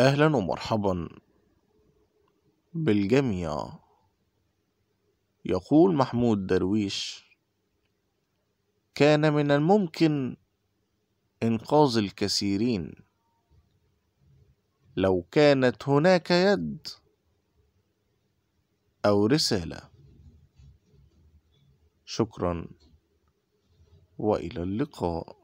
أهلا ومرحبا بالجميع يقول محمود درويش كان من الممكن إنقاذ الكثيرين لو كانت هناك يد أو رسالة شكرا وإلى اللقاء